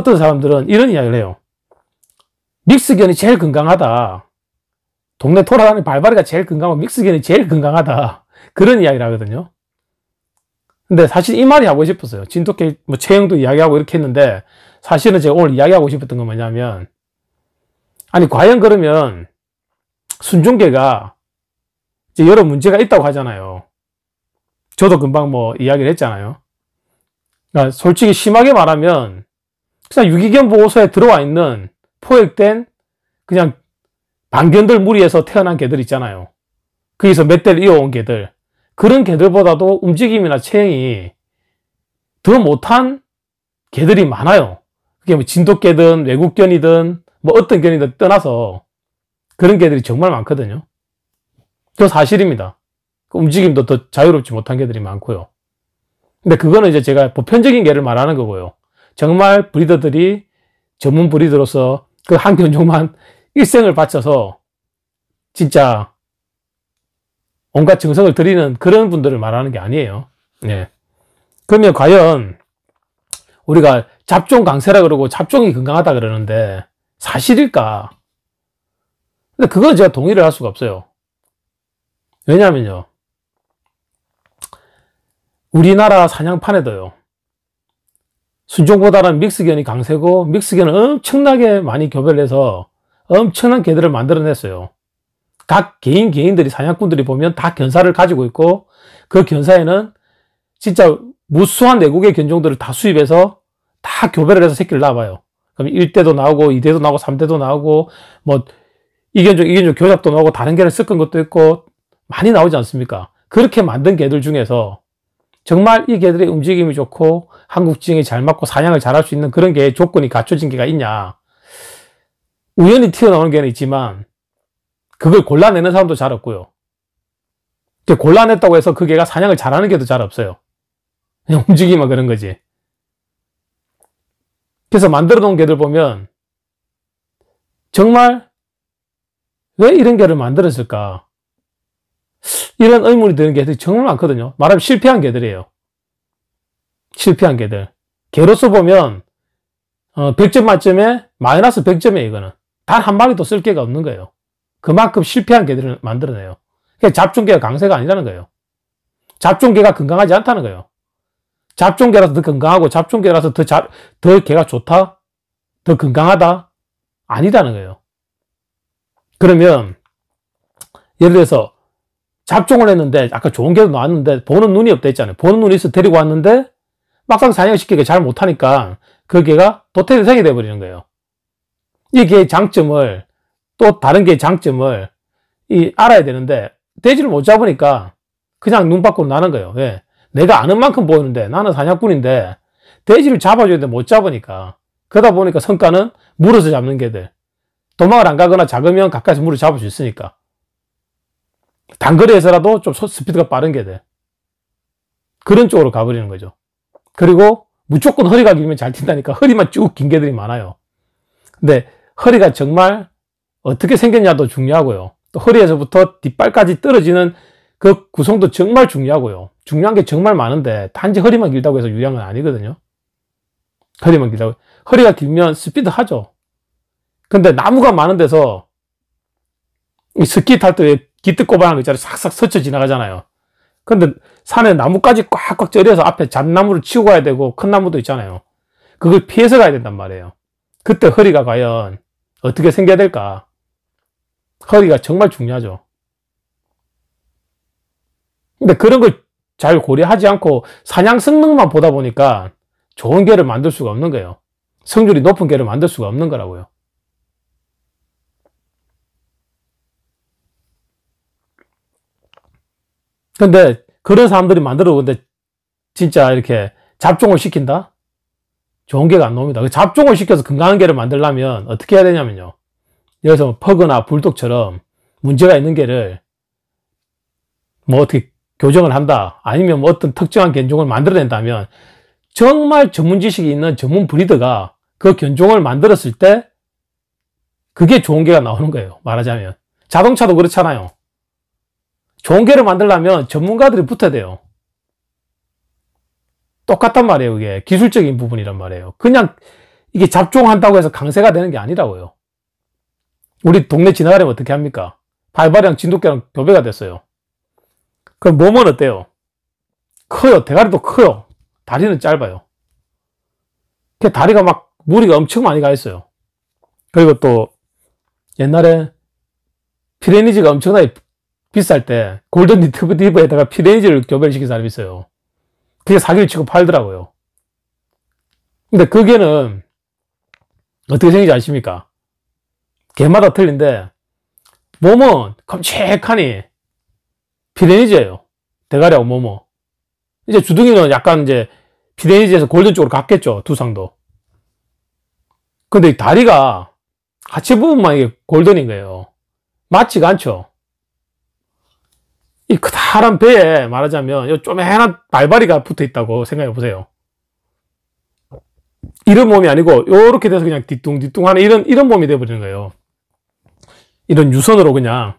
어떤 사람들은 이런 이야기를 해요. 믹스견이 제일 건강하다. 동네 돌아다니는 발바리가 제일 건강하고 믹스견이 제일 건강하다. 그런 이야기를 하거든요. 근데 사실 이 말이 하고 싶었어요. 진돗개, 뭐, 최영도 이야기하고 이렇게 했는데, 사실은 제가 오늘 이야기하고 싶었던 건 뭐냐면, 아니, 과연 그러면, 순종계가 이제 여러 문제가 있다고 하잖아요. 저도 금방 뭐, 이야기를 했잖아요. 그러니까 솔직히 심하게 말하면, 그냥 유기견 보호소에 들어와 있는 포획된 그냥 방견들 무리에서 태어난 개들 있잖아요. 거기서 몇 대를 이어온 개들. 그런 개들보다도 움직임이나 체형이 더 못한 개들이 많아요. 그게 뭐 진돗개든 외국견이든 뭐 어떤 견이든 떠나서 그런 개들이 정말 많거든요. 그 사실입니다. 그 움직임도 더 자유롭지 못한 개들이 많고요. 근데 그거는 이제 제가 보편적인 개를 말하는 거고요. 정말 브리더들이 전문 브리더로서 그 한 견종만 일생을 바쳐서 진짜 온갖 정성을 드리는 그런 분들을 말하는 게 아니에요. 네. 그러면 과연 우리가 잡종 강세라 그러고 잡종이 건강하다 그러는데 사실일까? 근데 그건 제가 동의를 할 수가 없어요. 왜냐면요. 우리나라 사냥판에도요. 순종보다는 믹스견이 강세고 믹스견은 엄청나게 많이 교별를 해서 엄청난 개들을 만들어냈어요. 각 개인 개인들이 사냥꾼들이 보면 다 견사를 가지고 있고 그 견사에는 진짜 무수한 외국의 견종들을 다 수입해서 다교별을 해서 새끼를 낳아봐요. 그럼 1대도 나오고 2대도 나오고 3대도 나오고 뭐 이견종 이견종 교잡도 나오고 다른 개를 섞은 것도 있고 많이 나오지 않습니까? 그렇게 만든 개들 중에서 정말 이 개들의 움직임이 좋고 한국 지형에 잘 맞고 사냥을 잘 할 수 있는 그런 게 조건이 갖춰진 개가 있냐. 우연히 튀어나오는 개는 있지만 그걸 골라내는 사람도 잘 없고요. 골라냈다고 해서 그 개가 사냥을 잘하는 개도 잘 없어요. 그냥 움직이면 그런 거지. 그래서 만들어 놓은 개들 보면 정말 왜 이런 개를 만들었을까? 이런 의문이 드는 개들이 정말 많거든요. 말하면 실패한 개들이에요. 실패한 개들. 개로서 보면 어, 100점 만점에 마이너스 100점이에요. 이거는. 단 한 마리도 쓸 개가 없는 거예요. 그만큼 실패한 개들을 만들어내요. 잡종개가 강세가 아니라는 거예요. 잡종개가 건강하지 않다는 거예요. 잡종개라서 더 건강하고 잡종개라서 더, 잘, 더 개가 좋다? 더 건강하다? 아니라는 거예요. 그러면 예를 들어서 작종을 했는데 아까 좋은 개도 나왔는데 보는 눈이 없다 했잖아요. 보는 눈이 있어 데리고 왔는데 막상 사냥시키게잘 못하니까 그 개가 도태대상이 돼버리는 거예요. 이 개의 장점을 또 다른 개의 장점을 이 알아야 되는데 돼지를 못 잡으니까 그냥 눈 밖으로 나는 거예요. 왜? 예. 내가 아는 만큼 보이는데 나는 사냥꾼인데 돼지를 잡아줘야 돼 못 잡으니까 그러다 보니까 성과는 물어서 잡는 개들 도망을 안 가거나 작으면 가까이서 물을 잡을 수 있으니까 단거리에서라도 좀 스피드가 빠른 게 돼. 그런 쪽으로 가버리는 거죠. 그리고 무조건 허리가 길면 잘 튄다니까 허리만 쭉 긴 개들이 많아요. 근데 허리가 정말 어떻게 생겼냐도 중요하고요. 또 허리에서부터 뒷발까지 떨어지는 그 구성도 정말 중요하고요. 중요한 게 정말 많은데 단지 허리만 길다고 해서 유량은 아니거든요. 허리만 길다고. 허리가 길면 스피드 하죠. 근데 나무가 많은 데서 이 스키 탈 때기특고발한거 있잖아요. 싹싹 스쳐 지나가잖아요. 근데 산에 나뭇가지 꽉꽉 절여서 앞에 잣나무를 치고 가야 되고 큰 나무도 있잖아요. 그걸 피해서 가야 된단 말이에요. 그때 허리가 과연 어떻게 생겨야 될까? 허리가 정말 중요하죠. 근데 그런 걸 잘 고려하지 않고 사냥 성능만 보다 보니까 좋은 개를 만들 수가 없는 거예요. 성률이 높은 개를 만들 수가 없는 거라고요. 근데 그런 사람들이 만들어 근데 진짜 이렇게 잡종을 시킨다? 좋은 개가 안 나옵니다. 그 잡종을 시켜서 건강한 개를 만들려면 어떻게 해야 되냐면요. 여기서 퍼그나 뭐 불독처럼 문제가 있는 개를 뭐 어떻게 교정을 한다 아니면 뭐 어떤 특정한 견종을 만들어낸다면 정말 전문 지식이 있는 전문 브리드가 그 견종을 만들었을 때 그게 좋은 개가 나오는 거예요 말하자면 자동차도 그렇잖아요 좋은 개를 만들려면 전문가들이 붙어야 돼요. 똑같단 말이에요, 이게. 기술적인 부분이란 말이에요. 그냥 이게 잡종한다고 해서 강세가 되는 게 아니라고요. 우리 동네 지나가려면 어떻게 합니까? 발바랑 진돗개랑 교배가 됐어요. 그럼 몸은 어때요? 커요. 대가리도 커요. 다리는 짧아요. 다리가 막 무리가 엄청 많이 가 있어요. 그리고 또 옛날에 피레니즈가 엄청나게 비쌀 때 골든 리트리버에다가 피레이즈를 교배시킨 사람이 있어요. 그게 사기를 치고 팔더라고요. 근데 그게는 어떻게 생긴지 아십니까? 개마다 틀린데 몸은 검색하니 피레니즈예요. 대가리하고 몸은. 이제 주둥이는 약간 이제 피레니즈에서 골든 쪽으로 갔겠죠. 두상도. 근데 다리가 하체 부분만 이게 골든인 거예요. 맞지가 않죠. 이 커다란 배에 말하자면 이 쪼매한 발바리가 붙어 있다고 생각해 보세요. 이런 몸이 아니고 요렇게 돼서 그냥 뒤뚱뒤뚱 하는 이런 이런 몸이 돼 버리는 거예요. 이런 유선으로 그냥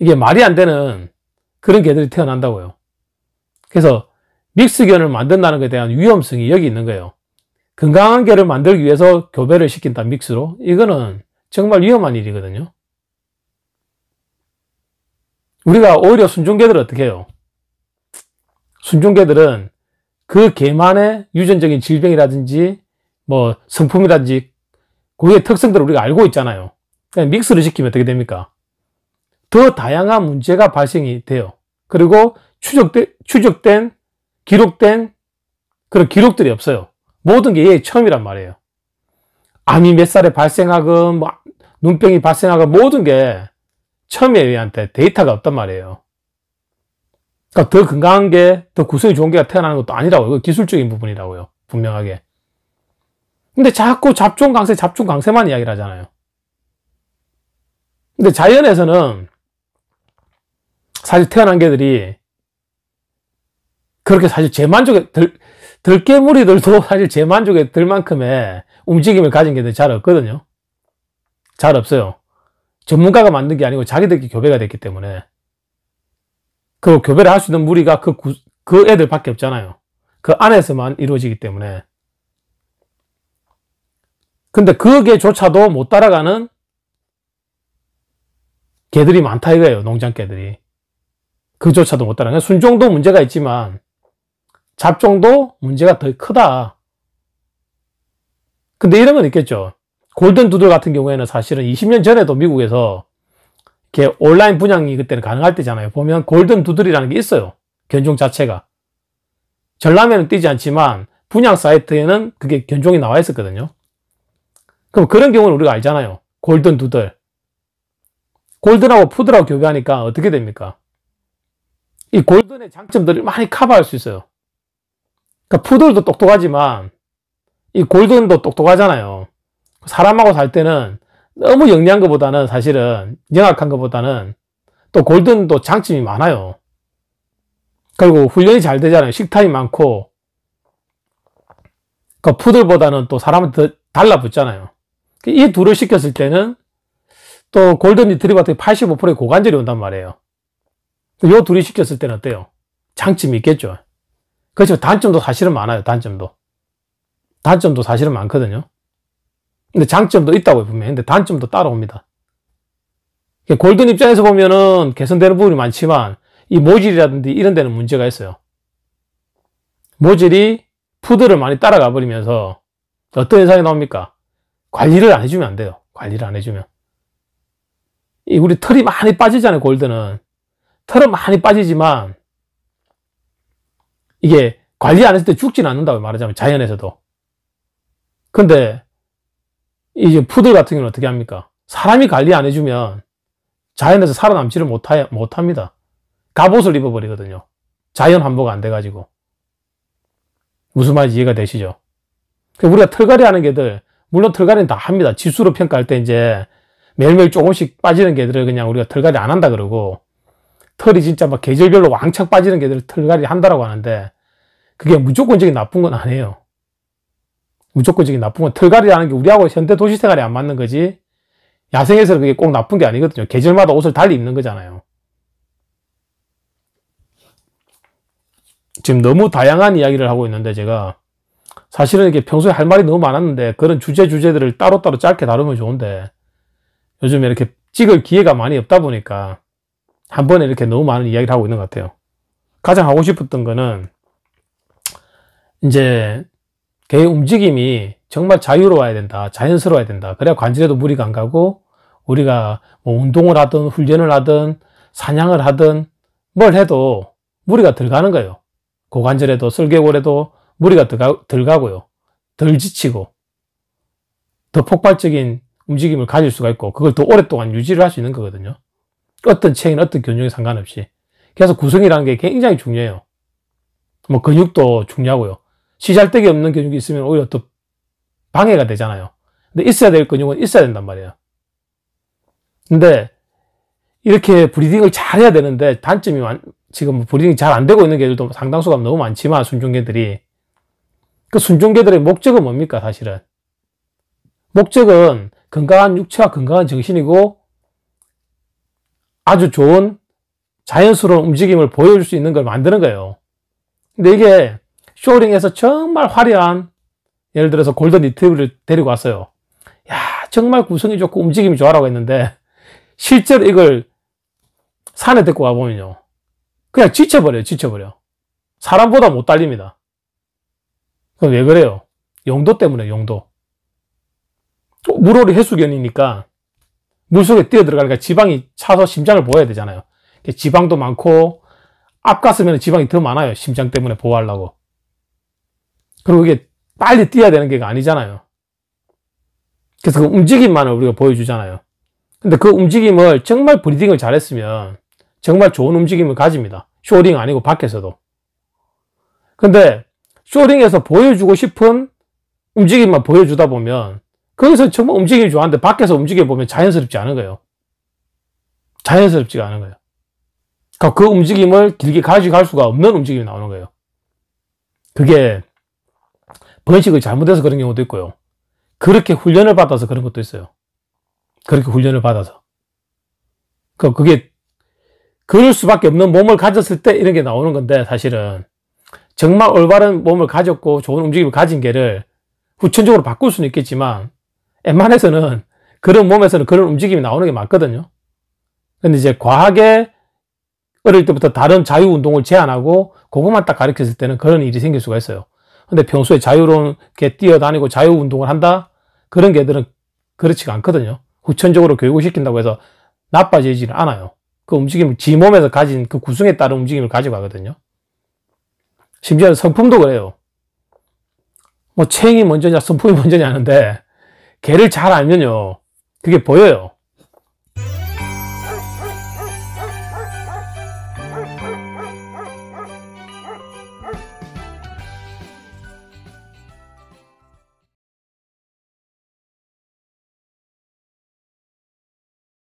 이게 말이 안 되는 그런 개들이 태어난다고요. 그래서 믹스견을 만든다는 것에 대한 위험성이 여기 있는 거예요. 건강한 개를 만들기 위해서 교배를 시킨다 믹스로 이거는 정말 위험한 일이거든요. 우리가 오히려 순종개들은 어떻게 해요? 순종개들은 그 개만의 유전적인 질병이라든지 뭐 성품이라든지 그의 특성들을 우리가 알고 있잖아요. 그냥 믹스를 시키면 어떻게 됩니까? 더 다양한 문제가 발생이 돼요. 그리고 추적되, 추적된, 기록된 그런 기록들이 없어요. 모든 게 얘의 처음이란 말이에요. 암이 몇 살에 발생하건, 뭐 눈병이 발생하건 모든 게 처음에 얘한테 데이터가 없단 말이에요. 그러니까 더 건강한 게, 더 구성이 좋은 게 태어나는 것도 아니라고요. 그 기술적인 부분이라고요. 분명하게. 근데 자꾸 잡종 강세, 잡종 강세만 이야기를 하잖아요. 근데 자연에서는 사실 태어난 개들이 그렇게 사실 제 만족에 들, 들깨무리들도 사실 제 만족에 들 만큼의 움직임을 가진 게들잘 없거든요. 잘 없어요. 전문가가 만든 게 아니고 자기들끼리 교배가 됐기 때문에 그 교배를 할 수 있는 무리가 그, 구, 그 애들밖에 없잖아요. 그 안에서만 이루어지기 때문에. 근데 그게조차도 못 따라가는 개들이 많다 이거예요. 농장 개들이. 그조차도 못 따라가는. 순종도 문제가 있지만 잡종도 문제가 더 크다. 근데 이런 건 있겠죠. 골든 두들 같은 경우에는 사실은 20년 전에도 미국에서 이렇게 온라인 분양이 그때는 가능할 때잖아요. 보면 골든 두들이라는 게 있어요. 견종 자체가. 전람회는 뛰지 않지만 분양 사이트에는 그게 견종이 나와 있었거든요. 그럼 그런 경우는 우리가 알잖아요. 골든 두들. 골든하고 푸드라고 교배하니까 어떻게 됩니까? 이 골든의 장점들을 많이 커버할 수 있어요. 그러니까 푸들도 똑똑하지만 이 골든도 똑똑하잖아요. 사람하고 살 때는 너무 영리한 것보다는 사실은 영악한 것보다는 또 골든 도 장점이 많아요. 그리고 훈련이 잘 되잖아요. 식탐이 많고 그 푸들보다는 또 사람은 더 달라붙잖아요. 이 둘을 시켰을 때는 또 골든 이트리바 같은 85%의 고관절이 온단 말이에요. 이 둘이 시켰을 때는 어때요? 장점이 있겠죠. 그렇지만 단점도 사실은 많아요. 단점도. 단점도 사실은 많거든요. 근데 장점도 있다고 보면 근데 단점도 따라옵니다. 그러니까 골든 입장에서 보면은 개선되는 부분이 많지만 이 모질이라든지 이런 데는 문제가 있어요. 모질이 푸드를 많이 따라가 버리면서 어떤 현상이 나옵니까? 관리를 안 해주면 안 돼요. 관리를 안 해주면. 이 우리 털이 많이 빠지잖아요, 골든은 털은 많이 빠지지만 이게 관리 안 했을 때 죽지는 않는다고 말하자면 자연에서도. 근데 이제 푸들 같은 경우는 어떻게 합니까? 사람이 관리 안 해주면 자연에서 살아남지를 못하, 못합니다. 갑옷을 입어버리거든요. 자연 환한가안 돼가지고. 무슨 말인지 이해가 되시죠? 그 우리가 털갈이 하는 개들, 물론 털갈이는 다 합니다. 지수로 평가할 때 이제 매일매일 조금씩 빠지는 개들을 그냥 우리가 털갈이 안 한다 그러고, 털이 진짜 막 계절별로 왕창 빠지는 개들을 털갈이 한다라고 하는데, 그게 무조건적인 나쁜 건 아니에요. 무조건적인 나쁜 건 털갈이라는 게 우리하고 현대 도시 생활이 안 맞는 거지 야생에서 그게 꼭 나쁜 게 아니거든요. 계절마다 옷을 달리 입는 거잖아요. 지금 너무 다양한 이야기를 하고 있는데 제가 사실은 이게 평소에 할 말이 너무 많았는데 그런 주제 주제들을 따로따로 짧게 다루면 좋은데 요즘에 이렇게 찍을 기회가 많이 없다 보니까 한 번에 이렇게 너무 많은 이야기를 하고 있는 것 같아요. 가장 하고 싶었던 거는 이제 개의 움직임이 정말 자유로워야 된다. 자연스러워야 된다. 그래야 관절에도 무리가 안 가고 우리가 뭐 운동을 하든 훈련을 하든 사냥을 하든 뭘 해도 무리가 들어가는 거예요. 고관절에도 설계골에도 무리가 들어가, 들가고요덜 지치고 더 폭발적인 움직임을 가질 수가 있고 그걸 더 오랫동안 유지를 할 수 있는 거거든요. 어떤 체인, 어떤 균형에 상관없이. 그래서 구성이라는 게 굉장히 중요해요. 뭐 근육도 중요하고요. 시잘데기 없는 근육이 있으면 오히려 더 방해가 되잖아요. 근데 있어야 될 근육은 있어야 된단 말이에요. 근데 이렇게 브리딩을 잘 해야 되는데 단점이 많, 지금 브리딩이 잘 안 되고 있는 개들도 상당수가 너무 많지만 순종개들이 그 순종개들의 목적은 뭡니까 사실은 목적은 건강한 육체와 건강한 정신이고 아주 좋은 자연스러운 움직임을 보여줄 수 있는 걸 만드는 거예요. 근데 이게 쇼링에서 정말 화려한 예를 들어서 골든 리트리버를 데리고 왔어요. 야 정말 구성이 좋고 움직임이 좋아라고 했는데 실제로 이걸 산에 데리고 가보면요. 그냥 지쳐버려요. 지쳐버려. 요 사람보다 못 달립니다. 그럼 왜 그래요? 용도 때문에 용도. 어, 물오리 해수견이니까 물속에 뛰어들어가니까 지방이 차서 심장을 보호해야 되잖아요. 지방도 많고 앞가슴에는 지방이 더 많아요. 심장 때문에 보호하려고. 그리고 이게 빨리 뛰어야 되는 게 아니잖아요. 그래서 그 움직임만을 우리가 보여주잖아요. 근데 그 움직임을 정말 브리딩을 잘했으면 정말 좋은 움직임을 가집니다. 쇼링 아니고 밖에서도. 근데 쇼링에서 보여주고 싶은 움직임만 보여주다 보면 거기서 정말 움직임이 좋아하는데 밖에서 움직여 보면 자연스럽지 않은 거예요. 자연스럽지가 않은 거예요. 그러니까 그 움직임을 길게 가져갈 수가 없는 움직임이 나오는 거예요. 그게 번식을 잘못해서 그런 경우도 있고요. 그렇게 훈련을 받아서 그런 것도 있어요. 그렇게 훈련을 받아서. 그, 그게, 그럴 수밖에 없는 몸을 가졌을 때 이런 게 나오는 건데, 사실은. 정말 올바른 몸을 가졌고 좋은 움직임을 가진 개를 후천적으로 바꿀 수는 있겠지만, 웬만해서는 그런 몸에서는 그런 움직임이 나오는 게 맞거든요. 근데 이제 과하게 어릴 때부터 다른 자유 운동을 제한하고 그것만 딱 가르쳤을 때는 그런 일이 생길 수가 있어요. 근데 평소에 자유롭게 뛰어다니고 자유운동을 한다? 그런 개들은 그렇지가 않거든요. 후천적으로 교육을 시킨다고 해서 나빠지지는 않아요. 그 움직임을 지 몸에서 가진 그 구성에 따른 움직임을 가져 가거든요. 심지어 는 성품도 그래요. 뭐 체행이 먼저냐 성품이 먼저냐 하는데 개를 잘 알면요. 그게 보여요.